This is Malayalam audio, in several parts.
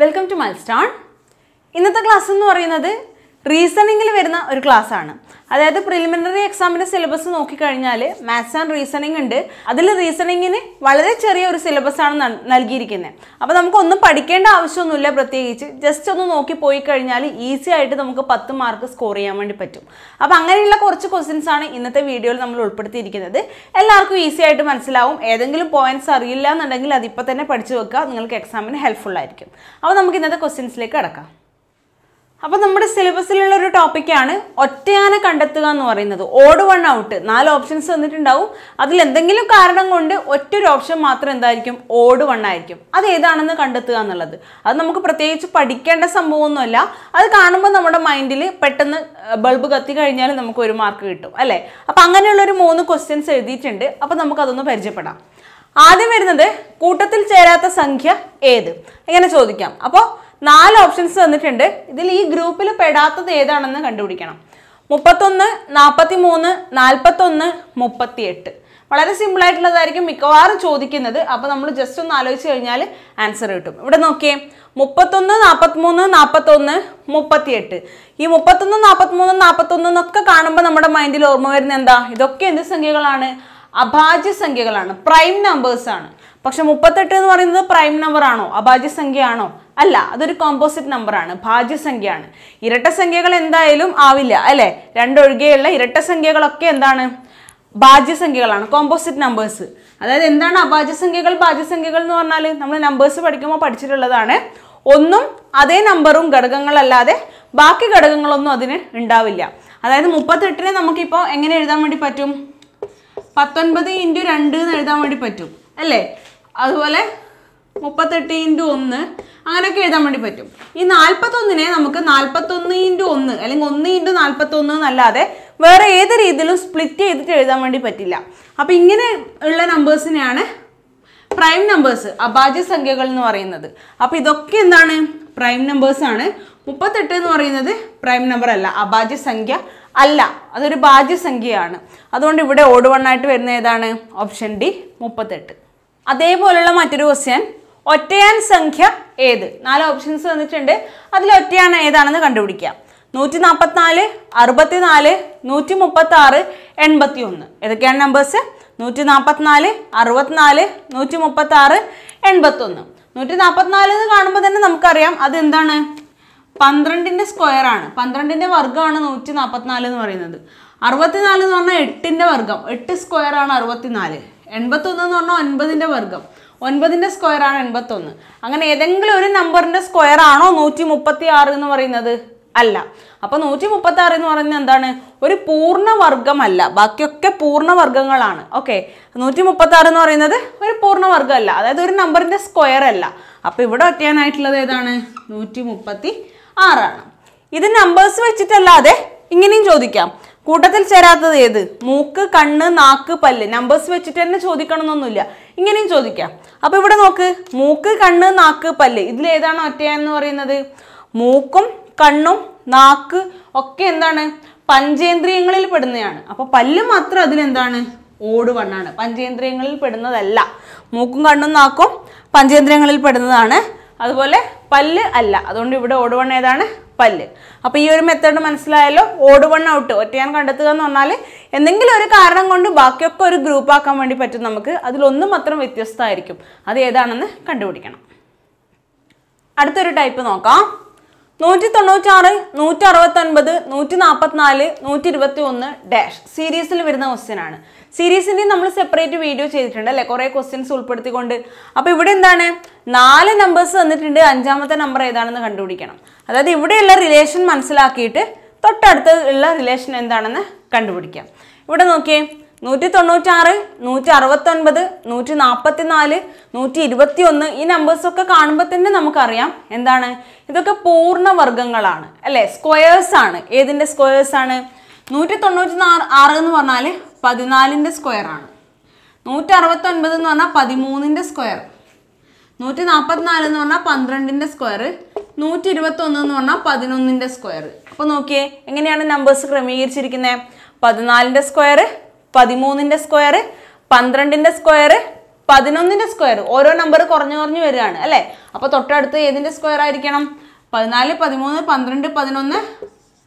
വെൽക്കം ടു മൽസ്റ്റാൺ ഇന്നത്തെ ക്ലാസ് എന്ന് പറയുന്നത് റീസണിങ്ങിൽ വരുന്ന ഒരു ക്ലാസ് ആണ് അതായത് പ്രിലിമിനറി എക്സാമിൻ്റെ സിലബസ് നോക്കിക്കഴിഞ്ഞാൽ മാത്സ് ആൻഡ് റീസണിങ് ഉണ്ട് അതിൽ റീസണിങ്ങിന് വളരെ ചെറിയ ഒരു സിലബസ് നൽകിയിരിക്കുന്നത് അപ്പോൾ നമുക്കൊന്നും പഠിക്കേണ്ട ആവശ്യമൊന്നുമില്ല പ്രത്യേകിച്ച് ജസ്റ്റ് ഒന്ന് നോക്കി പോയി കഴിഞ്ഞാൽ ഈസി ആയിട്ട് നമുക്ക് പത്ത് മാർക്ക് സ്കോർ ചെയ്യാൻ വേണ്ടി പറ്റും അപ്പോൾ അങ്ങനെയുള്ള കുറച്ച് ക്വസ്റ്റ്യൻസ് ആണ് ഇന്നത്തെ വീഡിയോയിൽ നമ്മൾ ഉൾപ്പെടുത്തിയിരിക്കുന്നത് എല്ലാവർക്കും ഈസി ആയിട്ട് മനസ്സിലാവും ഏതെങ്കിലും പോയിന്റ്സ് അറിയില്ല എന്നുണ്ടെങ്കിൽ അതിപ്പോൾ തന്നെ പഠിച്ചു വെക്കുക നിങ്ങൾക്ക് എക്സാമിന് ഹെൽപ്ഫുൾ ആയിരിക്കും അപ്പോൾ നമുക്ക് ഇന്നത്തെ ക്വസ്റ്റ്യൻസിലേക്ക് കിടക്കാം അപ്പോൾ നമ്മുടെ സിലബസിലുള്ള ഒരു ടോപ്പിക്കാണ് ഒറ്റയാന കണ്ടെത്തുക എന്ന് പറയുന്നത് ഓട് വൺ ഔട്ട് നാല് ഓപ്ഷൻസ് തന്നിട്ടുണ്ടാവും അതിൽ എന്തെങ്കിലും കാരണം കൊണ്ട് ഒറ്റൊരു ഓപ്ഷൻ മാത്രം എന്തായിരിക്കും ഓട് വൺ ആയിരിക്കും അത് ഏതാണെന്ന് കണ്ടെത്തുക എന്നുള്ളത് അത് നമുക്ക് പ്രത്യേകിച്ച് പഠിക്കേണ്ട സംഭവമൊന്നുമല്ല അത് കാണുമ്പോൾ നമ്മുടെ മൈൻഡിൽ പെട്ടെന്ന് ബൾബ് കത്തി കഴിഞ്ഞാൽ നമുക്ക് ഒരു മാർക്ക് കിട്ടും അല്ലേ അപ്പോൾ അങ്ങനെയുള്ള ഒരു മൂന്ന് ക്വസ്റ്റ്യൻസ് എഴുതിയിട്ടുണ്ട് അപ്പോൾ അതൊന്ന് പരിചയപ്പെടാം ആദ്യം വരുന്നത് കൂട്ടത്തിൽ ചേരാത്ത സംഖ്യ ഏത് ഇങ്ങനെ ചോദിക്കാം അപ്പോൾ നാല് ഓപ്ഷൻസ് തന്നിട്ടുണ്ട് ഇതിൽ ഈ ഗ്രൂപ്പിൽ പെടാത്തത് ഏതാണെന്ന് കണ്ടുപിടിക്കണം മുപ്പത്തൊന്ന് നാൽപ്പത്തി മൂന്ന് നാൽപ്പത്തൊന്ന് മുപ്പത്തിയെട്ട് വളരെ സിമ്പിൾ ആയിട്ടുള്ളതായിരിക്കും മിക്കവാറും ചോദിക്കുന്നത് അപ്പോൾ നമ്മൾ ജസ്റ്റ് ഒന്ന് ആലോചിച്ച് കഴിഞ്ഞാൽ ആൻസർ കിട്ടും ഇവിടെ നോക്കിയേ മുപ്പത്തൊന്ന് നാൽപ്പത്തിമൂന്ന് നാൽപ്പത്തൊന്ന് മുപ്പത്തിയെട്ട് ഈ മുപ്പത്തൊന്ന് നാൽപ്പത്തിമൂന്ന് നാൽപ്പത്തൊന്ന് എന്നൊക്കെ കാണുമ്പോൾ നമ്മുടെ മൈൻഡിൽ ഓർമ്മ വരുന്ന എന്താ ഇതൊക്കെ എന്ത് സംഖ്യകളാണ് അഭാജ്യ സംഖ്യകളാണ് പ്രൈം നമ്പേഴ്സ് ആണ് പക്ഷെ മുപ്പത്തെട്ട് എന്ന് പറയുന്നത് പ്രൈം നമ്പർ ആണോ സംഖ്യയാണോ അല്ല അതൊരു കോമ്പോസിറ്റ് നമ്പറാണ് ഭാജ്യസംഖ്യയാണ് ഇരട്ടസംഖ്യകൾ എന്തായാലും ആവില്ല അല്ലേ രണ്ടൊഴികെയുള്ള ഇരട്ടസംഖ്യകളൊക്കെ എന്താണ് ഭാജ്യസംഖ്യകളാണ് കോമ്പോസിറ്റ് നമ്പേഴ്സ് അതായത് എന്താണ് അഭാജ്യസംഖ്യകൾ ഭാജ്യസംഖ്യകൾ എന്ന് പറഞ്ഞാൽ നമ്മൾ നമ്പേഴ്സ് പഠിക്കുമ്പോൾ പഠിച്ചിട്ടുള്ളതാണ് ഒന്നും അതേ നമ്പറും ഘടകങ്ങളല്ലാതെ ബാക്കി ഘടകങ്ങളൊന്നും അതിന് ഉണ്ടാവില്ല അതായത് മുപ്പത്തെട്ടിന് നമുക്കിപ്പോൾ എങ്ങനെ എഴുതാൻ വേണ്ടി പറ്റും പത്തൊൻപത് ഇൻറ്റു രണ്ട് എന്ന് എഴുതാൻ വേണ്ടി പറ്റും അല്ലേ അതുപോലെ മുപ്പത്തെട്ട് ഇൻറ്റു ഒന്ന് അങ്ങനെയൊക്കെ എഴുതാൻ വേണ്ടി പറ്റും ഈ നാൽപ്പത്തൊന്നിനെ നമുക്ക് നാൽപ്പത്തൊന്ന് ഇൻറ്റു ഒന്ന് അല്ലെങ്കിൽ ഒന്ന് ഇൻറ്റു നാൽപ്പത്തൊന്ന് എന്നല്ലാതെ വേറെ ഏത് രീതിയിലും സ്പ്ലിറ്റ് ചെയ്തിട്ട് എഴുതാൻ വേണ്ടി പറ്റില്ല അപ്പോൾ ഇങ്ങനെ ഉള്ള നമ്പേഴ്സിനെയാണ് പ്രൈം നമ്പേഴ്സ് അഭാജ്യ സംഖ്യകൾ എന്ന് പറയുന്നത് അപ്പോൾ ഇതൊക്കെ എന്താണ് പ്രൈം നമ്പേഴ്സ് ആണ് മുപ്പത്തെട്ട് എന്ന് പറയുന്നത് പ്രൈം നമ്പർ അല്ല അഭാജ്യ സംഖ്യ അല്ല അതൊരു ഭാജ്യസംഖ്യയാണ് അതുകൊണ്ട് ഇവിടെ ഓടുവണ്ണായിട്ട് വണ്ണായിട്ട് വരുന്ന ഏതാണ് ഓപ്ഷൻ ഡി മുപ്പത്തെട്ട് അതേപോലെയുള്ള മറ്റൊരു ക്വസ്റ്റ്യൻ ഒറ്റയാൻ സംഖ്യ ഏത് നാല് ഓപ്ഷൻസ് തന്നിട്ടുണ്ട് അതിൽ ഒറ്റയാൻ ഏതാണെന്ന് കണ്ടുപിടിക്കാം നൂറ്റി നാൽപ്പത്തിനാല് അറുപത്തിനാല് നൂറ്റി മുപ്പത്തി ആറ് എൺപത്തി ഒന്ന് ഏതൊക്കെയാണ് നമ്പേഴ്സ് നൂറ്റി നാൽപ്പത്തിനാല് അറുപത്തിനാല് നൂറ്റി മുപ്പത്തി ആറ് എൺപത്തൊന്ന് നൂറ്റി നാൽപ്പത്തിനാല് എന്ന് കാണുമ്പോൾ തന്നെ നമുക്കറിയാം അതെന്താണ് പന്ത്രണ്ടിൻ്റെ സ്ക്വയറാണ് പന്ത്രണ്ടിൻ്റെ വർഗ്ഗമാണ് നൂറ്റി നാൽപ്പത്തിനാല് എന്ന് പറയുന്നത് അറുപത്തിനാല് എന്ന് പറഞ്ഞാൽ എട്ടിൻ്റെ വർഗം എട്ട് സ്ക്വയറാണ് അറുപത്തിനാല് എൺപത്തൊന്ന് എന്ന് പറഞ്ഞാൽ ഒൻപതിൻ്റെ വർഗം ഒൻപതിൻ്റെ സ്ക്വയറാണ് എൺപത്തൊന്ന് അങ്ങനെ ഏതെങ്കിലും ഒരു നമ്പറിൻ്റെ സ്ക്വയറാണോ നൂറ്റി മുപ്പത്തി ആറ് എന്ന് പറയുന്നത് അല്ല അപ്പോൾ നൂറ്റി മുപ്പത്തി ആറ് എന്ന് പറയുന്നത് എന്താണ് ഒരു പൂർണ്ണ വർഗ്ഗമല്ല ബാക്കിയൊക്കെ പൂർണ്ണവർഗങ്ങളാണ് ഓക്കെ നൂറ്റി മുപ്പത്തി ആറ് എന്ന് പറയുന്നത് ഒരു പൂർണ്ണ വർഗ്ഗമല്ല അതായത് ഒരു നമ്പറിൻ്റെ സ്ക്വയർ അല്ല അപ്പോൾ ഇവിടെ ഒറ്റയാനായിട്ടുള്ളത് ഏതാണ് നൂറ്റി മുപ്പത്തി ആറാണ് ഇത് നമ്പേഴ്സ് വെച്ചിട്ടല്ലാതെ ഇങ്ങനെയും ചോദിക്കാം കൂട്ടത്തിൽ ചേരാത്തത് ഏത് മൂക്ക് കണ്ണ് നാക്ക് പല്ല് നമ്പേഴ്സ് വെച്ചിട്ട് തന്നെ ചോദിക്കണമെന്നൊന്നുമില്ല ഇങ്ങനെയും ചോദിക്കാം അപ്പൊ ഇവിടെ നോക്ക് മൂക്ക് കണ്ണ് നാക്ക് പല്ല് ഇതിൽ ഏതാണ് ഒറ്റയെന്ന് പറയുന്നത് മൂക്കും കണ്ണും നാക്ക് ഒക്കെ എന്താണ് പഞ്ചേന്ദ്രിയങ്ങളിൽ പെടുന്നതാണ് അപ്പൊ പല്ല് മാത്രം അതിലെന്താണ് ഓട് വണ്ണാണ് പഞ്ചേന്ദ്രിയങ്ങളിൽ പെടുന്നതല്ല മൂക്കും കണ്ണും നാക്കും പഞ്ചേന്ദ്രിയങ്ങളിൽ പെടുന്നതാണ് അതുപോലെ പല്ല് അല്ല അതുകൊണ്ട് ഇവിടെ ഓട് വൺ ഏതാണ് പല്ല് അപ്പോൾ ഈ ഒരു മെത്തേഡ് മനസ്സിലായാലോ ഓട് വൺ ഔട്ട് ഒറ്റയാൻ കണ്ടെത്തുക എന്ന് പറഞ്ഞാൽ എന്തെങ്കിലും ഒരു കാരണം കൊണ്ട് ബാക്കിയൊക്കെ ഒരു ഗ്രൂപ്പ് ആക്കാൻ വേണ്ടി പറ്റും നമുക്ക് അതിലൊന്നും മാത്രം വ്യത്യസ്തമായിരിക്കും അത് ഏതാണെന്ന് കണ്ടുപിടിക്കണം അടുത്തൊരു ടൈപ്പ് നോക്കാം നൂറ്റി തൊണ്ണൂറ്റാറ് നൂറ്റി ഒൻപത് നൂറ്റി നാൽപ്പത്തിനാല് നൂറ്റി ഇരുപത്തി ഒന്ന് ഡാഷ് സീരീസിൽ വരുന്ന ക്വസ്റ്റ്യൻ ആണ് സീരീസിൻ്റെ നമ്മൾ സെപ്പറേറ്റ് വീഡിയോ ചെയ്തിട്ടുണ്ട് അല്ലേ കുറേ ക്വസ്റ്റ്യൻസ് ഉൾപ്പെടുത്തിക്കൊണ്ട് അപ്പോൾ ഇവിടെ എന്താണ് നാല് നമ്പേഴ്സ് തന്നിട്ടുണ്ട് അഞ്ചാമത്തെ നമ്പർ ഏതാണെന്ന് കണ്ടുപിടിക്കണം അതായത് ഇവിടെയുള്ള റിലേഷൻ മനസ്സിലാക്കിയിട്ട് തൊട്ടടുത്ത് ഉള്ള റിലേഷൻ എന്താണെന്ന് കണ്ടുപിടിക്കാം ഇവിടെ നോക്കിയേ നൂറ്റി തൊണ്ണൂറ്റി ആറ് നൂറ്റി അറുപത്തൊൻപത് നൂറ്റി നാൽപ്പത്തി നാല് നൂറ്റി ഇരുപത്തി ഒന്ന് ഈ നമ്പേഴ്സൊക്കെ കാണുമ്പോൾ തന്നെ നമുക്കറിയാം എന്താണ് ഇതൊക്കെ പൂർണ്ണ പൂർണ്ണവർഗ്ഗങ്ങളാണ് അല്ലേ സ്ക്വയേഴ്സ് ആണ് ഏതിൻ്റെ സ്ക്വയേഴ്സ് ആണ് നൂറ്റി തൊണ്ണൂറ്റി ആറ് എന്ന് പറഞ്ഞാൽ പതിനാലിൻ്റെ സ്ക്വയർ ആണ് നൂറ്റി അറുപത്തൊൻപത് എന്ന് പറഞ്ഞാൽ പതിമൂന്നിൻ്റെ സ്ക്വയർ നൂറ്റി നാൽപ്പത്തി നാല് എന്ന് പറഞ്ഞാൽ പന്ത്രണ്ടിൻ്റെ സ്ക്വയർ നൂറ്റി ഇരുപത്തി ഒന്ന് എന്ന് പറഞ്ഞാൽ പതിനൊന്നിൻ്റെ സ്ക്വയർ അപ്പോൾ നോക്കിയേ എങ്ങനെയാണ് നമ്പേഴ്സ് ക്രമീകരിച്ചിരിക്കുന്നത് പതിനാലിൻ്റെ സ്ക്വയർ പതിമൂന്നിൻ്റെ സ്ക്വയർ പന്ത്രണ്ടിൻ്റെ സ്ക്വയർ പതിനൊന്നിൻ്റെ സ്ക്വയർ ഓരോ നമ്പർ കുറഞ്ഞു കുറഞ്ഞു വരികയാണ് അല്ലേ അപ്പോൾ തൊട്ടടുത്ത് ഏതിൻ്റെ സ്ക്വയർ ആയിരിക്കണം പതിനാല് പതിമൂന്ന് പന്ത്രണ്ട് പതിനൊന്ന്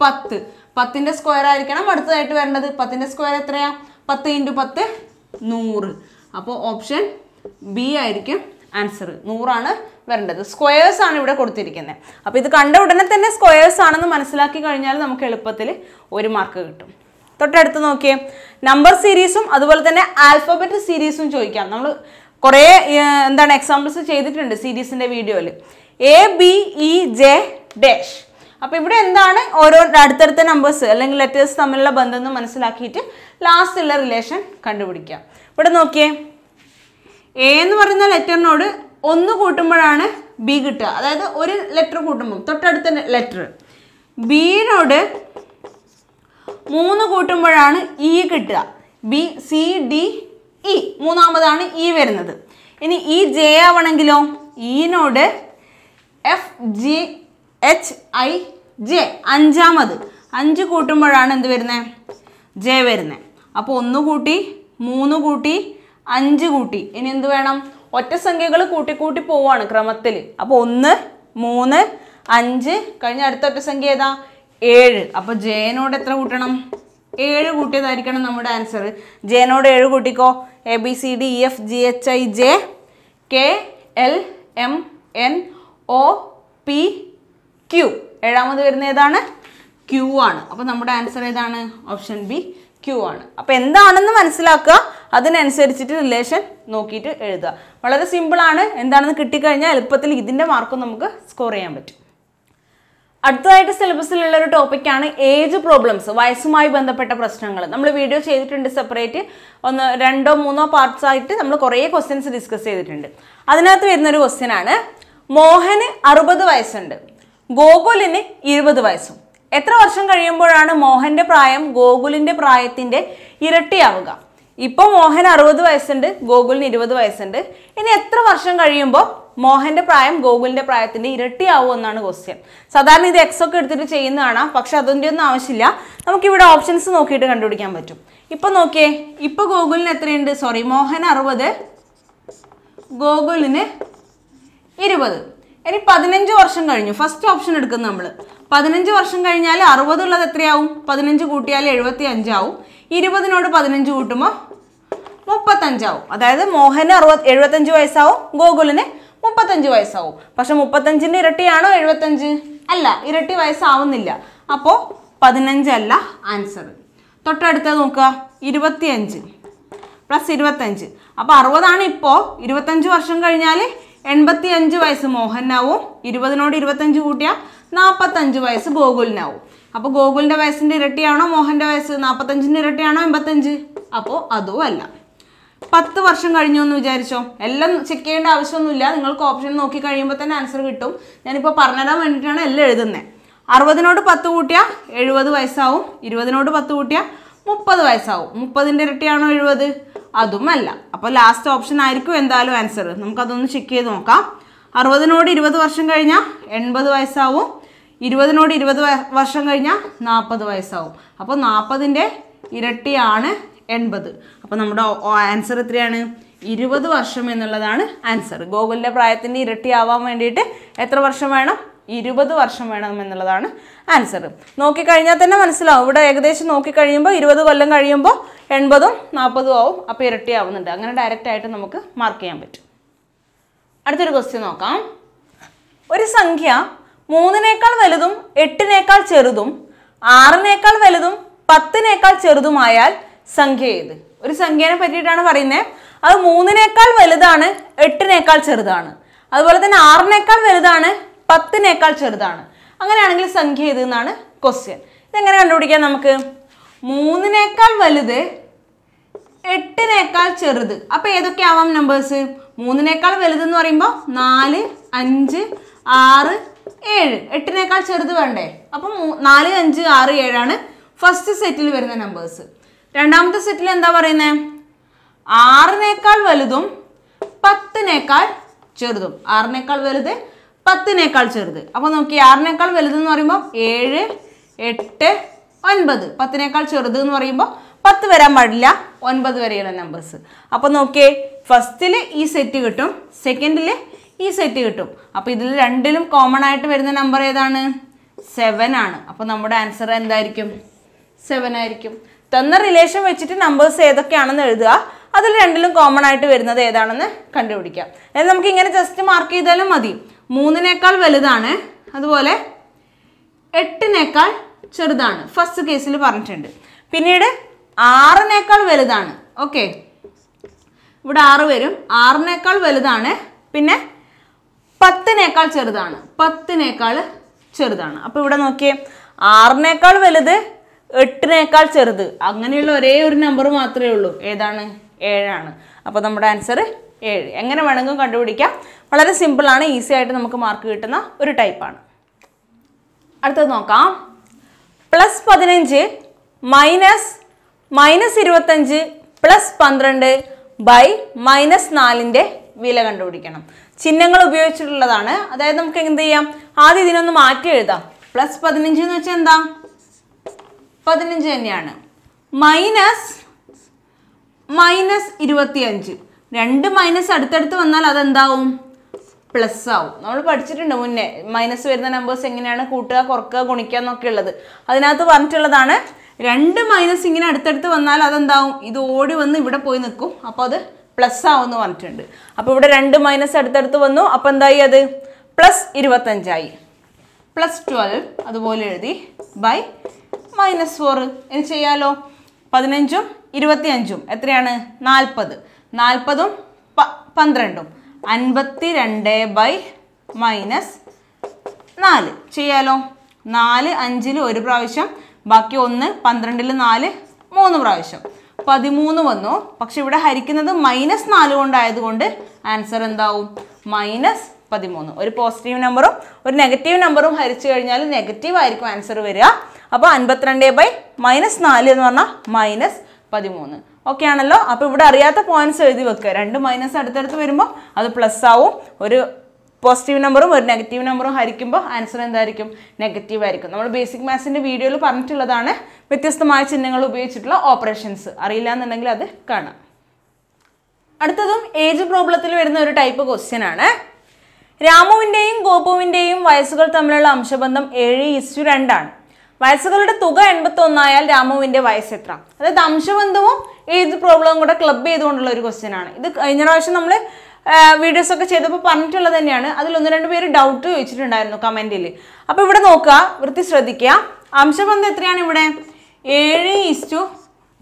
പത്ത് പത്തിൻ്റെ സ്ക്വയർ ആയിരിക്കണം അടുത്തതായിട്ട് വരേണ്ടത് പത്തിൻ്റെ സ്ക്വയർ എത്രയാ പത്ത് ഇൻറ്റു പത്ത് നൂറ് അപ്പോൾ ഓപ്ഷൻ ബി ആയിരിക്കും ആൻസർ നൂറാണ് വരേണ്ടത് സ്ക്വയേഴ്സ് ആണ് ഇവിടെ കൊടുത്തിരിക്കുന്നത് അപ്പോൾ ഇത് കണ്ട ഉടനെ തന്നെ സ്ക്വയേഴ്സ് ആണെന്ന് മനസ്സിലാക്കി കഴിഞ്ഞാൽ നമുക്ക് എളുപ്പത്തിൽ ഒരു മാർക്ക് കിട്ടും തൊട്ടടുത്ത് നോക്കിയേ നമ്പർ സീരീസും അതുപോലെ തന്നെ ആൽഫബറ്റ് സീരീസും ചോദിക്കാം നമ്മൾ കുറേ എന്താണ് എക്സാമ്പിൾസ് ചെയ്തിട്ടുണ്ട് സീരീസിൻ്റെ വീഡിയോയിൽ A B E J dash അപ്പോൾ ഇവിടെ എന്താണ് ഓരോ അടുത്തടുത്ത നമ്പേഴ്സ് അല്ലെങ്കിൽ ലെറ്റേഴ്സ് തമ്മിലുള്ള ബന്ധം എന്ന് മനസ്സിലാക്കിയിട്ട് ലാസ്റ്റുള്ള റിലേഷൻ കണ്ടുപിടിക്കാം ഇവിടെ നോക്കിയേ എ എന്ന് പറയുന്ന ലെറ്ററിനോട് ഒന്ന് കൂട്ടുമ്പോഴാണ് ബി കിട്ടുക അതായത് ഒരു ലെറ്റർ കൂട്ടുമ്പോൾ തൊട്ടടുത്ത ലെറ്റർ ബീനോട് മൂന്ന് കൂട്ടുമ്പോഴാണ് ഇ e കിട്ടുക ബി സി ഡി ഇ മൂന്നാമതാണ് ഇ e വരുന്നത് ഇനി ഇ e, ജെ ആവണമെങ്കിലോ ഇനോട് F G H I J അഞ്ചാമത് അഞ്ച് കൂട്ടുമ്പോഴാണ് എന്ത് വരുന്നത് ജെ വരുന്നത് അപ്പോൾ ഒന്ന് കൂട്ടി മൂന്ന് കൂട്ടി അഞ്ച് കൂട്ടി ഇനി എന്ത് വേണം ഒറ്റ സംഖ്യകൾ കൂട്ടിക്കൂട്ടി പോവാണ് ക്രമത്തിൽ അപ്പോൾ ഒന്ന് മൂന്ന് അഞ്ച് കഴിഞ്ഞ അടുത്ത ഒറ്റ സംഖ്യ ഏതാ ഏഴ് അപ്പോൾ ജയനോട് എത്ര കൂട്ടണം ഏഴ് കൂട്ടിയതായിരിക്കണം നമ്മുടെ ആൻസർ ജയനോട് ഏഴ് കൂട്ടിക്കോ A B C D E F G H I J K L M N O P Q ഏഴാമത് വരുന്ന ഏതാണ് ക്യു ആണ് അപ്പോൾ നമ്മുടെ ആൻസർ ഏതാണ് ഓപ്ഷൻ ബി ക്യൂ ആണ് അപ്പോൾ എന്താണെന്ന് മനസ്സിലാക്കുക അതിനനുസരിച്ചിട്ട് റിലേഷൻ നോക്കിയിട്ട് എഴുതുക വളരെ സിമ്പിളാണ് എന്താണെന്ന് കിട്ടിക്കഴിഞ്ഞാൽ എളുപ്പത്തിൽ ഇതിൻ്റെ മാർക്കും നമുക്ക് സ്കോർ ചെയ്യാൻ പറ്റും അടുത്തതായിട്ട് സിലബസിലുള്ള ഒരു ടോപ്പിക്കാണ് ഏജ് പ്രോബ്ലംസ് വയസ്സുമായി ബന്ധപ്പെട്ട പ്രശ്നങ്ങൾ നമ്മൾ വീഡിയോ ചെയ്തിട്ടുണ്ട് സെപ്പറേറ്റ് ഒന്ന് രണ്ടോ മൂന്നോ പാർട്സ് ആയിട്ട് നമ്മൾ കുറേ ക്വസ്റ്റ്യൻസ് ഡിസ്കസ് ചെയ്തിട്ടുണ്ട് അതിനകത്ത് വരുന്നൊരു ക്വസ്റ്റ്യനാണ് മോഹന് അറുപത് വയസ്സുണ്ട് ഗോകുലിന് ഇരുപത് വയസ്സും എത്ര വർഷം കഴിയുമ്പോഴാണ് മോഹൻ്റെ പ്രായം ഗോകുലിൻ്റെ പ്രായത്തിൻ്റെ ഇരട്ടിയാവുക ഇപ്പൊ മോഹൻ അറുപത് വയസ്സുണ്ട് ഗോകുലിന് ഇരുപത് വയസ്സുണ്ട് ഇനി എത്ര വർഷം കഴിയുമ്പോൾ മോഹന്റെ പ്രായം ഗോകുലിന്റെ പ്രായത്തിന്റെ ഇരട്ടിയാവും എന്നാണ് ക്വസ്റ്റ്യൻ സാധാരണ ഇത് എക്സ് ഒക്കെ എടുത്തിട്ട് ചെയ്യുന്നതാണ് പക്ഷെ അതിൻ്റെ ഒന്നും ആവശ്യമില്ല നമുക്ക് ഇവിടെ ഓപ്ഷൻസ് നോക്കിയിട്ട് കണ്ടുപിടിക്കാൻ പറ്റും ഇപ്പൊ നോക്കിയേ ഇപ്പൊ ഗോകുലിന് എത്രയുണ്ട് സോറി മോഹൻ അറുപത് ഗോകുലിന് ഇരുപത് ഇനി പതിനഞ്ച് വർഷം കഴിഞ്ഞു ഫസ്റ്റ് ഓപ്ഷൻ എടുക്കുന്നു നമ്മൾ പതിനഞ്ച് വർഷം കഴിഞ്ഞാൽ അറുപതുള്ളത് എത്രയാവും പതിനഞ്ച് കൂട്ടിയാൽ എഴുപത്തി അഞ്ചാവും ഇരുപതിനോട് പതിനഞ്ച് കൂട്ടുമ്പോൾ മുപ്പത്തഞ്ചാവും അതായത് മോഹന് അറുപത് എഴുപത്തഞ്ച് വയസ്സാവും ഗോകുലിന് മുപ്പത്തഞ്ച് വയസ്സാവും പക്ഷെ മുപ്പത്തഞ്ചിൻ്റെ ഇരട്ടിയാണോ എഴുപത്തഞ്ച് അല്ല ഇരട്ടി വയസ്സാവുന്നില്ല അപ്പോൾ പതിനഞ്ചല്ല ആൻസർ തൊട്ടടുത്തത് നോക്കുക ഇരുപത്തിയഞ്ച് പ്ലസ് ഇരുപത്തഞ്ച് അപ്പോൾ അറുപതാണ് ഇപ്പോൾ ഇരുപത്തഞ്ച് വർഷം കഴിഞ്ഞാൽ എൺപത്തിയഞ്ച് വയസ്സ് മോഹനാവും ഇരുപതിനോട് ഇരുപത്തഞ്ച് കൂട്ടിയാൽ നാൽപ്പത്തഞ്ച് വയസ്സ് ഗോകുലിനാവും അപ്പൊ ഗോകുലിന്റെ വയസ്സിന്റെ ഇരട്ടിയാണോ മോഹന്റെ വയസ്സ് നാൽപ്പത്തഞ്ചിൻ്റെ ഇരട്ടിയാണോ എൺപത്തഞ്ച് അപ്പോ അതും അല്ല പത്ത് വർഷം കഴിഞ്ഞു എന്ന് വിചാരിച്ചോ എല്ലാം ചെക്ക് ചെയ്യേണ്ട ആവശ്യമൊന്നുമില്ല നിങ്ങൾക്ക് ഓപ്ഷൻ നോക്കി കഴിയുമ്പോൾ തന്നെ ആൻസർ കിട്ടും ഞാനിപ്പോൾ പറഞ്ഞുതരാൻ വേണ്ടിയിട്ടാണ് എല്ലാം എഴുതുന്നത് അറുപതിനോട് പത്ത് കൂട്ടിയാൽ എഴുപത് വയസ്സാവും ഇരുപതിനോട് പത്ത് കൂട്ടിയാൽ മുപ്പത് വയസ്സാവും മുപ്പതിൻ്റെ ഇരട്ടിയാണോ എഴുപത് അല്ല അപ്പോൾ ലാസ്റ്റ് ഓപ്ഷൻ ആയിരിക്കും എന്തായാലും ആൻസർ നമുക്കതൊന്ന് ചെക്ക് ചെയ്ത് നോക്കാം അറുപതിനോട് ഇരുപത് വർഷം കഴിഞ്ഞാൽ എൺപത് വയസ്സാവും ഇരുപതിനോട് ഇരുപത് വർഷം കഴിഞ്ഞാൽ നാൽപ്പത് വയസ്സാവും അപ്പോൾ നാൽപ്പതിൻ്റെ ഇരട്ടിയാണ് എൺപത് അപ്പോൾ നമ്മുടെ ആൻസർ എത്രയാണ് ഇരുപത് വർഷം എന്നുള്ളതാണ് ആൻസർ ഗോകുലിൻ്റെ പ്രായത്തിൻ്റെ ഇരട്ടി ആവാൻ വേണ്ടിയിട്ട് എത്ര വർഷം വേണം ഇരുപത് വർഷം വേണം എന്നുള്ളതാണ് ആൻസർ നോക്കിക്കഴിഞ്ഞാൽ തന്നെ മനസ്സിലാവും ഇവിടെ ഏകദേശം നോക്കിക്കഴിയുമ്പോൾ ഇരുപത് കൊല്ലം കഴിയുമ്പോൾ എൺപതും നാൽപ്പതും ആവും അപ്പോൾ ഇരട്ടി ആവുന്നുണ്ട് അങ്ങനെ ഡയറക്റ്റ് ആയിട്ട് നമുക്ക് മാർക്ക് ചെയ്യാൻ പറ്റും അടുത്തൊരു ക്വസ്റ്റ്യൻ നോക്കാം ഒരു സംഖ്യ മൂന്നിനേക്കാൾ വലുതും എട്ടിനേക്കാൾ ചെറുതും ആറിനേക്കാൾ വലുതും പത്തിനേക്കാൾ ചെറുതുമായാൽ സംഖ്യ ഏത് ഒരു സംഖ്യനെ പറ്റിയിട്ടാണ് പറയുന്നത് അത് മൂന്നിനേക്കാൾ വലുതാണ് എട്ടിനേക്കാൾ ചെറുതാണ് അതുപോലെ തന്നെ ആറിനേക്കാൾ വലുതാണ് പത്തിനേക്കാൾ ചെറുതാണ് അങ്ങനെയാണെങ്കിൽ സംഖ്യ ഏത് എന്നാണ് ക്വസ്റ്റ്യൻ ഇതെങ്ങനെ കണ്ടുപിടിക്കാം നമുക്ക് മൂന്നിനേക്കാൾ വലുത് എട്ടിനേക്കാൾ ചെറുത് അപ്പോൾ ഏതൊക്കെ ആവാം നമ്പേഴ്സ് മൂന്നിനേക്കാൾ വലുതെന്ന് പറയുമ്പോൾ നാല് അഞ്ച് ആറ് ഏഴ് എട്ടിനേക്കാൾ ചെറുത് വേണ്ടേ അപ്പം നാല് അഞ്ച് ആറ് ഏഴാണ് ഫസ്റ്റ് സെറ്റിൽ വരുന്ന നമ്പേഴ്സ് രണ്ടാമത്തെ സെറ്റിൽ എന്താ പറയുന്നത് ആറിനേക്കാൾ വലുതും പത്തിനേക്കാൾ ചെറുതും ആറിനേക്കാൾ വലുത് പത്തിനേക്കാൾ ചെറുത് അപ്പോൾ നോക്കി ആറിനേക്കാൾ വലുതെന്ന് പറയുമ്പോൾ ഏഴ് എട്ട് ഒൻപത് പത്തിനേക്കാൾ ചെറുത് എന്ന് പറയുമ്പോൾ പത്ത് വരാൻ പാടില്ല ഒൻപത് വരെയുള്ള നമ്പേഴ്സ് അപ്പോൾ നോക്കിയേ ഫസ്റ്റിൽ ഈ സെറ്റ് കിട്ടും സെക്കൻഡിൽ ഈ സെറ്റ് കിട്ടും അപ്പോൾ ഇതിൽ രണ്ടിലും കോമൺ ആയിട്ട് വരുന്ന നമ്പർ ഏതാണ് സെവൻ ആണ് അപ്പോൾ നമ്മുടെ ആൻസർ എന്തായിരിക്കും സെവൻ ആയിരിക്കും തന്ന റിലേഷൻ വെച്ചിട്ട് നമ്പേഴ്സ് ഏതൊക്കെയാണെന്ന് എഴുതുക അതിൽ രണ്ടിലും കോമൺ ആയിട്ട് വരുന്നത് ഏതാണെന്ന് കണ്ടുപിടിക്കാം അതായത് നമുക്ക് ഇങ്ങനെ ജസ്റ്റ് മാർക്ക് ചെയ്താലും മതി മൂന്നിനേക്കാൾ വലുതാണ് അതുപോലെ എട്ടിനേക്കാൾ ചെറുതാണ് ഫസ്റ്റ് കേസിൽ പറഞ്ഞിട്ടുണ്ട് പിന്നീട് ആറിനേക്കാൾ വലുതാണ് ഓക്കെ ഇവിടെ ആറ് വരും ആറിനേക്കാൾ വലുതാണ് പിന്നെ പത്തിനേക്കാൾ ചെറുതാണ് പത്തിനേക്കാൾ ചെറുതാണ് അപ്പോൾ ഇവിടെ നോക്കിയേ ആറിനേക്കാൾ വലുത് എട്ടിനേക്കാൾ ചെറുത് അങ്ങനെയുള്ള ഒരേ ഒരു നമ്പർ മാത്രമേ ഉള്ളൂ ഏതാണ് ഏഴാണ് അപ്പോൾ നമ്മുടെ ആൻസർ ഏഴ് എങ്ങനെ വേണമെങ്കിലും കണ്ടുപിടിക്കാം വളരെ സിമ്പിൾ ആണ് ഈസി ആയിട്ട് നമുക്ക് മാർക്ക് കിട്ടുന്ന ഒരു ടൈപ്പാണ് അടുത്തത് നോക്കാം പ്ലസ് പതിനഞ്ച് മൈനസ് മൈനസ് ഇരുപത്തഞ്ച് പ്ലസ് പന്ത്രണ്ട് ബൈ മൈനസ് നാലിൻ്റെ വില കണ്ടുപിടിക്കണം ചിഹ്നങ്ങൾ ഉപയോഗിച്ചിട്ടുള്ളതാണ് അതായത് നമുക്ക് എന്ത് ചെയ്യാം ആദ്യം ഇതിനൊന്ന് മാറ്റി എഴുതാം പ്ലസ് പതിനഞ്ച് എന്ന് വെച്ചാൽ എന്താ പതിനഞ്ച് തന്നെയാണ് മൈനസ് മൈനസ് ഇരുപത്തിയഞ്ച് രണ്ട് മൈനസ് അടുത്തടുത്ത് വന്നാൽ അതെന്താവും പ്ലസ് ആവും നമ്മൾ പഠിച്ചിട്ടുണ്ട് മുന്നേ മൈനസ് വരുന്ന നമ്പേഴ്സ് എങ്ങനെയാണ് കൂട്ടുക കുറക്കുക ഗുണിക്കുക എന്നൊക്കെ ഉള്ളത് അതിനകത്ത് പറഞ്ഞിട്ടുള്ളതാണ് രണ്ട് മൈനസ് ഇങ്ങനെ അടുത്തടുത്ത് വന്നാൽ അതെന്താവും ഇത് ഓടി വന്ന് ഇവിടെ പോയി നിൽക്കും അപ്പോൾ അത് പ്ലസ് ആവും എന്ന് പറഞ്ഞിട്ടുണ്ട് അപ്പോൾ ഇവിടെ രണ്ട് മൈനസ് അടുത്തടുത്ത് വന്നു അപ്പോൾ എന്തായി അത് പ്ലസ് ഇരുപത്തഞ്ചായി പ്ലസ് ട്വൽവ് അതുപോലെ എഴുതി ബൈ മൈനസ് ഫോറ് എന്ന് ചെയ്യാലോ പതിനഞ്ചും ഇരുപത്തിയഞ്ചും എത്രയാണ് നാൽപ്പത് നാൽപ്പതും പന്ത്രണ്ടും അൻപത്തി രണ്ട് ബൈ മൈനസ് നാല് ചെയ്യാലോ നാല് അഞ്ചിൽ ഒരു പ്രാവശ്യം ബാക്കി ഒന്ന് പന്ത്രണ്ടിൽ നാല് മൂന്ന് പ്രാവശ്യം പതിമൂന്ന് വന്നു പക്ഷെ ഇവിടെ ഹരിക്കുന്നത് മൈനസ് നാല് കൊണ്ടായതുകൊണ്ട് ആൻസർ എന്താവും മൈനസ് പതിമൂന്ന് ഒരു പോസിറ്റീവ് നമ്പറും ഒരു നെഗറ്റീവ് നമ്പറും ഹരിച്ചു കഴിഞ്ഞാൽ നെഗറ്റീവ് ആയിരിക്കും ആൻസർ വരിക അപ്പോൾ അൻപത്തിരണ്ട് ബൈ മൈനസ് നാല് എന്ന് പറഞ്ഞാൽ മൈനസ് പതിമൂന്ന് ഓക്കെ ആണല്ലോ അപ്പോൾ ഇവിടെ അറിയാത്ത പോയിന്റ്സ് എഴുതി വെക്കുക രണ്ട് മൈനസ് അടുത്തടുത്ത് വരുമ്പോൾ അത് പ്ലസ് ആവും ഒരു പോസിറ്റീവ് നമ്പറും ഒരു നെഗറ്റീവ് നമ്പറും ഹരിക്കുമ്പോൾ ആൻസർ എന്തായിരിക്കും നെഗറ്റീവ് ആയിരിക്കും നമ്മൾ ബേസിക് മാത്സിൻ്റെ വീഡിയോയിൽ പറഞ്ഞിട്ടുള്ളതാണ് വ്യത്യസ്തമായ ചിഹ്നങ്ങൾ ഉപയോഗിച്ചിട്ടുള്ള ഓപ്പറേഷൻസ് അറിയില്ല എന്നുണ്ടെങ്കിൽ അത് കാണാം അടുത്തതും ഏജ് പ്രോബ്ലത്തിൽ വരുന്ന ഒരു ടൈപ്പ് ക്വസ്റ്റ്യൻ ആണ് രാമുവിൻ്റെയും ഗോപുവിൻ്റെയും വയസ്സുകൾ തമ്മിലുള്ള അംശബന്ധം ഏഴ് ഇസ്റ്റു രണ്ടാണ് വയസ്സുകളുടെ തുക എൺപത്തൊന്നായാൽ രാമുവിൻ്റെ വയസ്സ് എത്ര അതായത് അംശബന്ധവും ഏത് പ്രോബ്ലവും കൂടെ ക്ലബ് ചെയ്തുകൊണ്ടുള്ള ഒരു ക്വസ്റ്റ്യൻ ആണ് ഇത് കഴിഞ്ഞ പ്രാവശ്യം നമ്മൾ വീഡിയോസ് ഒക്കെ ചെയ്തപ്പോൾ പറഞ്ഞിട്ടുള്ളത് തന്നെയാണ് അതിൽ ഒന്ന് രണ്ട് പേര് ഡൗട്ട് ചോദിച്ചിട്ടുണ്ടായിരുന്നു കമൻറ്റിൽ അപ്പോൾ ഇവിടെ നോക്കുക വൃത്തി ശ്രദ്ധിക്കുക അംശബന്ധം എത്രയാണ് ഇവിടെ ഏഴ് ഈസ്റ്റു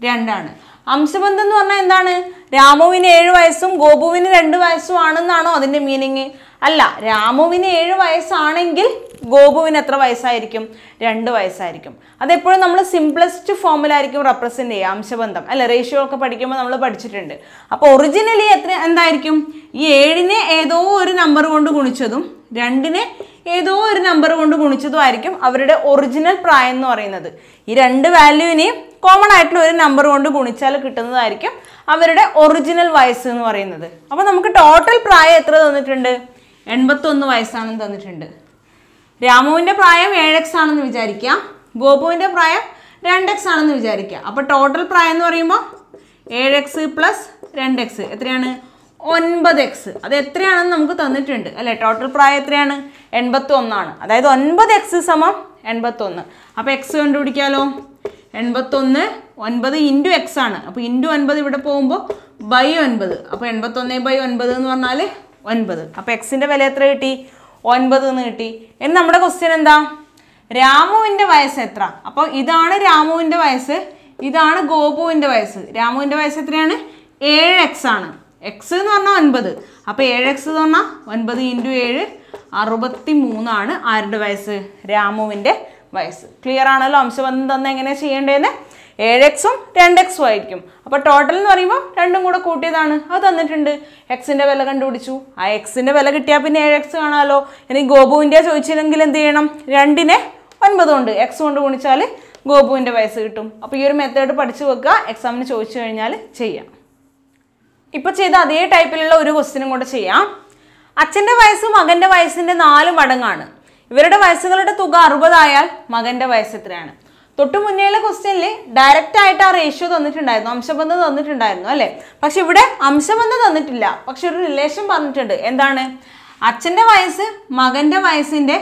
രണ്ടാണ് അംശബന്ധം എന്ന് പറഞ്ഞാൽ എന്താണ് രാമുവിന് ഏഴ് വയസ്സും ഗോപുവിന് രണ്ട് വയസ്സും ആണെന്നാണോ അതിൻ്റെ മീനിങ് അല്ല രാമുവിന് ഏഴ് വയസ്സാണെങ്കിൽ ഗോപുവിന് എത്ര വയസ്സായിരിക്കും രണ്ട് വയസ്സായിരിക്കും അതെപ്പോഴും നമ്മൾ സിംപ്ലസ്റ്റ് ഫോമിലായിരിക്കും റെപ്രസെൻ്റ് ചെയ്യുക അംശബന്ധം അല്ല റേഷ്യോ ഒക്കെ പഠിക്കുമ്പോൾ നമ്മൾ പഠിച്ചിട്ടുണ്ട് അപ്പോൾ ഒറിജിനലി എത്ര എന്തായിരിക്കും ഈ ഏഴിനെ ഏതോ ഒരു നമ്പർ കൊണ്ട് ഗുണിച്ചതും രണ്ടിനെ ഏതോ ഒരു നമ്പർ കൊണ്ട് ഗുണിച്ചതും ആയിരിക്കും അവരുടെ ഒറിജിനൽ പ്രായം എന്ന് പറയുന്നത് ഈ രണ്ട് വാല്യൂവിനെയും കോമൺ ആയിട്ടുള്ള ഒരു നമ്പർ കൊണ്ട് ഗുണിച്ചാൽ കിട്ടുന്നതായിരിക്കും അവരുടെ ഒറിജിനൽ വയസ്സ് എന്ന് പറയുന്നത് അപ്പോൾ നമുക്ക് ടോട്ടൽ പ്രായം എത്ര തന്നിട്ടുണ്ട് എൺപത്തൊന്ന് വയസ്സാണെന്ന് തന്നിട്ടുണ്ട് രാമുവിൻ്റെ പ്രായം ഏഴ് എക്സ് ആണെന്ന് വിചാരിക്കുക ഗോപുവിൻ്റെ പ്രായം രണ്ട് എക്സ് ആണെന്ന് വിചാരിക്കുക അപ്പോൾ ടോട്ടൽ പ്രായം എന്ന് പറയുമ്പോൾ ഏഴ് എക്സ് പ്ലസ് രണ്ട് എക്സ് എത്രയാണ് ഒൻപത് എക്സ് അത് എത്രയാണെന്ന് നമുക്ക് തന്നിട്ടുണ്ട് അല്ലേ ടോട്ടൽ പ്രായം എത്രയാണ് എൺപത്തി ഒന്നാണ് അതായത് ഒൻപത് എക്സ് സമം എൺപത്തൊന്ന് അപ്പോൾ എക്സ് കണ്ടുപിടിക്കാമല്ലോ എൺപത്തൊന്ന് ഒൻപത് ഇൻറ്റു എക്സ് ആണ് അപ്പോൾ ഇൻറ്റു ഒൻപത് ഇവിടെ പോകുമ്പോൾ ബൈ ഒൻപത് അപ്പോൾ എൺപത്തൊന്ന് ബൈ ഒൻപത് എന്ന് പറഞ്ഞാൽ ഒൻപത് അപ്പോൾ എക്സിൻ്റെ വില എത്ര കിട്ടി ഒൻപത് എന്ന് കിട്ടി എന്ന് നമ്മുടെ ക്വസ്റ്റ്യൻ എന്താ രാമുവിൻ്റെ വയസ്സ് എത്ര അപ്പോൾ ഇതാണ് രാമുവിൻ്റെ വയസ്സ് ഇതാണ് ഗോപുവിൻ്റെ വയസ്സ് രാമുവിൻ്റെ വയസ്സ് എത്രയാണ് ഏഴ് എക്സ് ആണ് എക്സ് എന്ന് പറഞ്ഞാൽ ഒൻപത് അപ്പോൾ ഏഴ് എക്സ് എന്ന് പറഞ്ഞാൽ ഒൻപത് ഇൻറ്റു ഏഴ് അറുപത്തി മൂന്നാണ് ആരുടെ വയസ്സ് രാമുവിൻ്റെ വയസ്സ് ക്ലിയർ ആണല്ലോ അംശബന്ധം തന്നെ എങ്ങനെയാണ് ചെയ്യേണ്ടതെന്ന് ഏഴ് എക്സും രണ്ട് എക്സും ആയിരിക്കും അപ്പോൾ ടോട്ടൽ എന്ന് പറയുമ്പോൾ രണ്ടും കൂടെ കൂട്ടിയതാണ് അത് തന്നിട്ടുണ്ട് എക്സിൻ്റെ വില കണ്ടുപിടിച്ചു ആ എക്സിൻ്റെ വില കിട്ടിയാൽ പിന്നെ ഏഴ് എക്സ് കാണാമല്ലോ ഇനി ഗോപുവിൻ്റെ ചോദിച്ചില്ലെങ്കിൽ എന്ത് ചെയ്യണം രണ്ടിനെ ഒൻപത് കൊണ്ട് എക്സ് കൊണ്ട് ഗുണിച്ചാൽ ഗോപുവിൻ്റെ വയസ്സ് കിട്ടും അപ്പോൾ ഈ ഒരു മെത്തേഡ് പഠിച്ചു വെക്കുക എക്സാമിന് ചോദിച്ചു കഴിഞ്ഞാൽ ചെയ്യാം ഇപ്പോൾ ചെയ്ത അതേ ടൈപ്പിലുള്ള ഒരു ക്വസ്റ്റിനും കൂടെ ചെയ്യാം അച്ഛൻ്റെ വയസ്സ് മകൻ്റെ വയസ്സിൻ്റെ നാല് മടങ്ങാണ് ഇവരുടെ വയസ്സുകളുടെ തുക അറുപതായാൽ മകൻ്റെ വയസ്സ് എത്രയാണ് തൊട്ട് മുന്നേയുള്ള ക്വസ്റ്റ്യനിൽ ഡയറക്റ്റ് ആയിട്ട് ആ റേഷ്യോ തന്നിട്ടുണ്ടായിരുന്നു അംശബന്ധം തന്നിട്ടുണ്ടായിരുന്നു അല്ലേ പക്ഷെ ഇവിടെ അംശബന്ധം തന്നിട്ടില്ല പക്ഷെ ഒരു റിലേഷൻ പറഞ്ഞിട്ടുണ്ട് എന്താണ് അച്ഛൻ്റെ വയസ്സ് മകൻ്റെ വയസ്സിൻ്റെ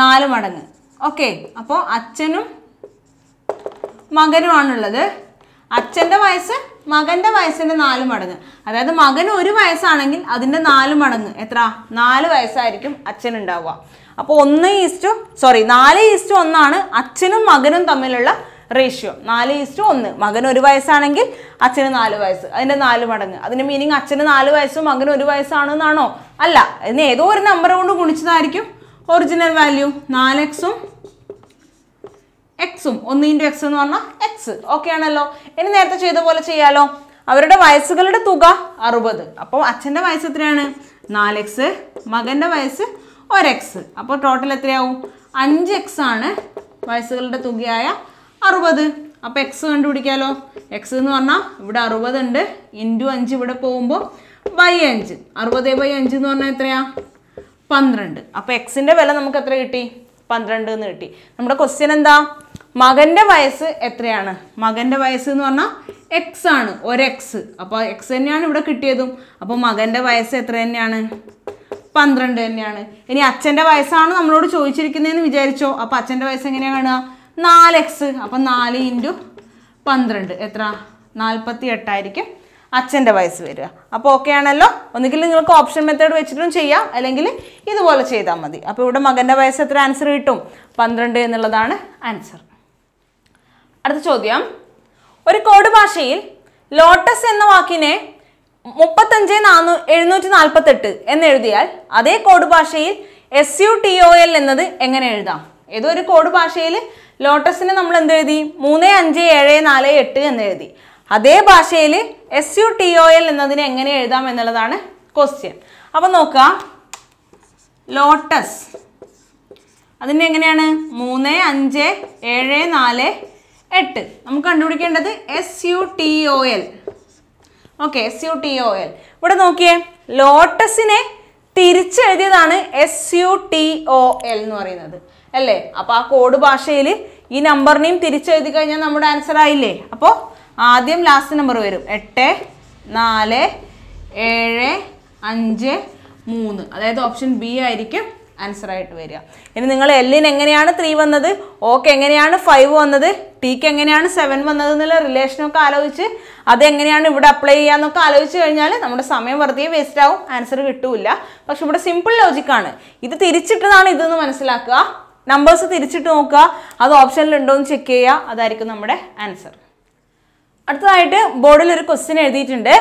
നാല് മടങ്ങ് ഓക്കെ അപ്പോൾ അച്ഛനും മകനുമാണുള്ളത് അച്ഛൻ്റെ വയസ്സ് മകൻ്റെ വയസ്സിൻ്റെ നാല് മടങ്ങ് അതായത് മകൻ ഒരു വയസ്സാണെങ്കിൽ അതിൻ്റെ നാല് മടങ്ങ് എത്ര നാല് വയസ്സായിരിക്കും അച്ഛനുണ്ടാവുക അപ്പോൾ ഒന്ന് ഈസ്റ്റു സോറി നാല് ഈസ്റ്റു ഒന്നാണ് അച്ഛനും മകനും തമ്മിലുള്ള റേഷ്യോ നാല് ഈസ്റ്റു ഒന്ന് മകൻ ഒരു വയസ്സാണെങ്കിൽ അച്ഛന് നാല് വയസ്സ് അതിൻ്റെ നാല് മടങ്ങ് അതിൻ്റെ മീനിങ് അച്ഛന് നാല് വയസ്സും മകൻ ഒരു വയസ്സാണെന്നാണോ അല്ല ഇതിന് ഏതോ ഒരു നമ്പർ കൊണ്ട് ഗുണിച്ചതായിരിക്കും ഒറിജിനൽ വാല്യൂ നാല് എക്സും എക്സും ഒന്ന് ഇൻറ്റു എക്സ് എന്ന് പറഞ്ഞാൽ എക്സ് ഓക്കെ ആണല്ലോ ഇനി നേരത്തെ ചെയ്ത പോലെ ചെയ്യാലോ അവരുടെ വയസ്സുകളുടെ തുക അറുപത് അപ്പോൾ അച്ഛൻ്റെ വയസ്സ് എത്രയാണ് നാല് എക്സ് മകൻ്റെ വയസ്സ് ഒരു എക്സ് അപ്പോൾ ടോട്ടൽ എത്രയാവും അഞ്ച് എക്സ് ആണ് വയസ്സുകളുടെ തുകയായ അറുപത് അപ്പോൾ എക്സ് കണ്ടുപിടിക്കാമല്ലോ എക്സ് എന്ന് പറഞ്ഞാൽ ഇവിടെ അറുപത് ഉണ്ട് ഇൻറ്റു അഞ്ച് ഇവിടെ പോകുമ്പോൾ വൈ അഞ്ച് അറുപത് ബൈ അഞ്ച് എന്ന് പറഞ്ഞാൽ എത്രയാ പന്ത്രണ്ട് അപ്പോൾ എക്സിൻ്റെ വില നമുക്ക് എത്ര കിട്ടി പന്ത്രണ്ട് എന്ന് കിട്ടി നമ്മുടെ ക്വസ്റ്റ്യൻ എന്താ മകൻ്റെ വയസ്സ് എത്രയാണ് മകൻ്റെ വയസ്സ് എന്ന് പറഞ്ഞാൽ എക്സ് ആണ് ഒരു എക്സ് അപ്പോൾ എക്സ് തന്നെയാണ് ഇവിടെ കിട്ടിയതും അപ്പോൾ മകൻ്റെ വയസ്സ് എത്ര തന്നെയാണ് പന്ത്രണ്ട് തന്നെയാണ് ഇനി അച്ഛൻ്റെ വയസ്സാണ് നമ്മളോട് ചോദിച്ചിരിക്കുന്നതെന്ന് വിചാരിച്ചോ അപ്പോൾ അച്ഛൻ്റെ വയസ്സ് എങ്ങനെയാണ് കാണുക നാല് എക്സ് അപ്പം നാല് ഇൻറ്റു പന്ത്രണ്ട് എത്ര നാൽപ്പത്തി എട്ടായിരിക്കും അച്ഛൻ്റെ വയസ്സ് വരിക അപ്പോൾ ഓക്കെ ആണല്ലോ ഒന്നുകിൽ നിങ്ങൾക്ക് ഓപ്ഷൻ മെത്തേഡ് വെച്ചിട്ടും ചെയ്യാം അല്ലെങ്കിൽ ഇതുപോലെ ചെയ്താൽ മതി അപ്പോൾ ഇവിടെ മകൻ്റെ വയസ്സ് എത്ര ആൻസർ കിട്ടും പന്ത്രണ്ട് എന്നുള്ളതാണ് ആൻസർ അടുത്ത ചോദ്യം ഒരു കോഡ് ഭാഷയിൽ ലോട്ടസ് എന്ന വാക്കിനെ മുപ്പത്തഞ്ച് നാനൂ എഴുന്നൂറ്റി നാൽപ്പത്തെട്ട് എന്ന് എഴുതിയാൽ അതേ കോഡ് ഭാഷയിൽ S U T O L എന്നത് എങ്ങനെ എഴുതാം ഏതോ ഒരു കോഡ് ഭാഷയിൽ ലോട്ടസിന് നമ്മൾ എന്ത് എഴുതി മൂന്ന് അഞ്ച് ഏഴ് നാല് എട്ട് എന്ന് എഴുതി അതേ ഭാഷയിൽ S U T O L എന്നതിനെ എങ്ങനെ എഴുതാം എന്നുള്ളതാണ് ക്വസ്റ്റ്യൻ അപ്പം നോക്കുക ലോട്ടസ് അതിൻ്റെ എങ്ങനെയാണ് മൂന്ന് അഞ്ച് ഏഴ് നാല് എട്ട് നമുക്ക് കണ്ടുപിടിക്കേണ്ടത് S U T O L okay S U T O L ഇവിടെ നോക്കിയേ ലോട്ടസിനെ തിരിച്ചെഴുതിയതാണ് S U T O L എന്ന് പറയുന്നത് അല്ലേ അപ്പോൾ ആ കോഡ് ഭാഷയിൽ ഈ നമ്പറിനെയും തിരിച്ചെഴുതി കഴിഞ്ഞാൽ നമ്മുടെ ആൻസർ ആയില്ലേ അപ്പോൾ ആദ്യം ലാസ്റ്റ് നമ്പർ വരും എട്ട് നാല് ഏഴ് അഞ്ച് മൂന്ന് അതായത് ഓപ്ഷൻ ബി ആയിരിക്കും ആൻസർ ആയിട്ട് വരിക ഇനി നിങ്ങൾ എല്ലിന് എങ്ങനെയാണ് ത്രീ വന്നത് ഓക്ക് എങ്ങനെയാണ് ഫൈവ് വന്നത് ടീക്ക് എങ്ങനെയാണ് സെവൻ വന്നത് എന്നുള്ള റിലേഷനൊക്കെ ആലോചിച്ച് അതെങ്ങനെയാണ് ഇവിടെ അപ്ലൈ ചെയ്യാന്നൊക്കെ ആലോചിച്ച് കഴിഞ്ഞാൽ നമ്മുടെ സമയം വെറുതെ വേസ്റ്റ് ആവും ആൻസർ കിട്ടൂല പക്ഷെ ഇവിടെ സിമ്പിൾ ലോജിക്കാണ് ഇത് തിരിച്ചിട്ടതാണ് ഇതെന്ന് മനസ്സിലാക്കുക നമ്പേഴ്സ് തിരിച്ചിട്ട് നോക്കുക അത് ഉണ്ടോ എന്ന് ചെക്ക് ചെയ്യുക അതായിരിക്കും നമ്മുടെ ആൻസർ അടുത്തതായിട്ട് ബോർഡിൽ ഒരു ക്വസ്റ്റ്യൻ എഴുതിയിട്ടുണ്ട്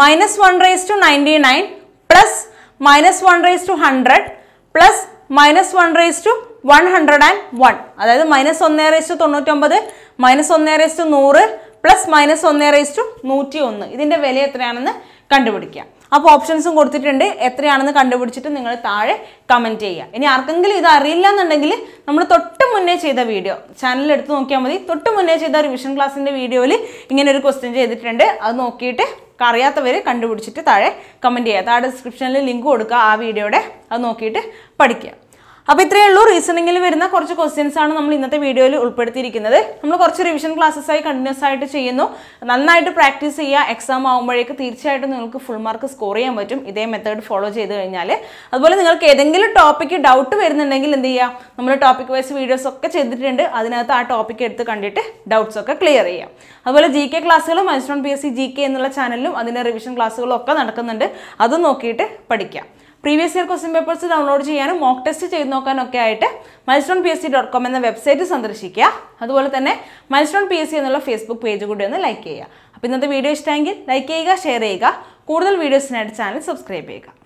minus one raise to ninety nine plus minus one raise to hundred plus minus one raise to one hundred and one അതായത് മൈനസ് ഒന്ന് റേസ് ടു തൊണ്ണൂറ്റൊമ്പത് മൈനസ് ഒന്ന് റേസ് ടു നൂറ് പ്ലസ് മൈനസ് ഒന്ന് റേസ് ടു നൂറ്റി ഒന്ന് ഇതിൻ്റെ വില എത്രയാണെന്ന് കണ്ടുപിടിക്കുക അപ്പോൾ ഓപ്ഷൻസും കൊടുത്തിട്ടുണ്ട് എത്രയാണെന്ന് കണ്ടുപിടിച്ചിട്ട് നിങ്ങൾ താഴെ കമൻറ്റ് ചെയ്യുക ഇനി ആർക്കെങ്കിലും ഇത് അറിയില്ല എന്നുണ്ടെങ്കിൽ നമ്മൾ തൊട്ട് മുന്നേ ചെയ്ത വീഡിയോ ചാനൽ എടുത്ത് നോക്കിയാൽ മതി തൊട്ട് മുന്നേ ചെയ്ത റിവിഷൻ ക്ലാസ്സിൻ്റെ വീഡിയോയിൽ ഇങ്ങനെ ഒരു ക്വസ്റ്റ്യൻ ചെയ്തിട്ടുണ്ട് അത് നോക്കിയിട്ട് അറിയാത്തവർ കണ്ടുപിടിച്ചിട്ട് താഴെ കമൻറ്റ് ചെയ്യുക താഴെ ഡിസ്ക്രിപ്ഷനിൽ ലിങ്ക് കൊടുക്കുക ആ വീഡിയോയുടെ അത് നോക്കിയിട്ട് പഠിക്കുക അപ്പോൾ ഇത്രയേ ഉള്ളൂ റീസണിങ്ങിൽ വരുന്ന കുറച്ച് ക്വസ്റ്റ്യൻസ് ആണ് നമ്മൾ ഇന്നത്തെ വീഡിയോയിൽ ഉൾപ്പെടുത്തിയിരിക്കുന്നത് നമ്മൾ കുറച്ച് റിവിഷൻ ക്ലാസ്സസ് ആയി കണ്ടിന്യൂസ് ആയിട്ട് ചെയ്യുന്നു നന്നായിട്ട് പ്രാക്ടീസ് ചെയ്യുക എക്സാം ആകുമ്പോഴേക്ക് തീർച്ചയായിട്ടും നിങ്ങൾക്ക് ഫുൾ മാർക്ക് സ്കോർ ചെയ്യാൻ പറ്റും ഇതേ മെത്തേഡ് ഫോളോ ചെയ്ത് കഴിഞ്ഞാൽ അതുപോലെ നിങ്ങൾക്ക് ഏതെങ്കിലും ടോപ്പിക്ക് ഡൗട്ട് വരുന്നുണ്ടെങ്കിൽ എന്ത് ചെയ്യുക നമ്മൾ ടോപ്പിക് വൈസ് വീഡിയോസ് ഒക്കെ ചെയ്തിട്ടുണ്ട് അതിനകത്ത് ആ ടോപ്പിക്ക് എടുത്ത് കണ്ടിട്ട് ഡൗട്ട്സ് ഒക്കെ ക്ലിയർ ചെയ്യാം അതുപോലെ ജി കെ ക്ലാസ്സുകളും Mystone P S C G K എന്നുള്ള ചാനലിലും അതിൻ്റെ റിവിഷൻ ക്ലാസ്സുകളും ഒക്കെ നടക്കുന്നുണ്ട് അത് നോക്കിയിട്ട് പഠിക്കാം previous year question papers download ചെയ്യാനും മോക്ക് ടെസ്റ്റ് ചെയ്ത് നോക്കാനൊക്കെ ആയിട്ട് Mystone P S C dot com എന്ന വെബ്സൈറ്റ് സന്ദർശിക്കുക അതുപോലെ തന്നെ മൈസ്റ്റോൺ പി എസ് സി എന്നുള്ള ഫേസ്ബുക്ക് പേജ് കൂടി ഒന്ന് ലൈക്ക് ചെയ്യുക അപ്പോൾ ഇന്നത്തെ വീഡിയോ ഇഷ്ടമെങ്കിൽ ലൈക്ക് ചെയ്യുക ഷെയർ ചെയ്യുക കൂടുതൽ വീഡിയോസിനായിട്ട് ചാനൽ സബ്സ്ക്രൈബ് ചെയ്യുക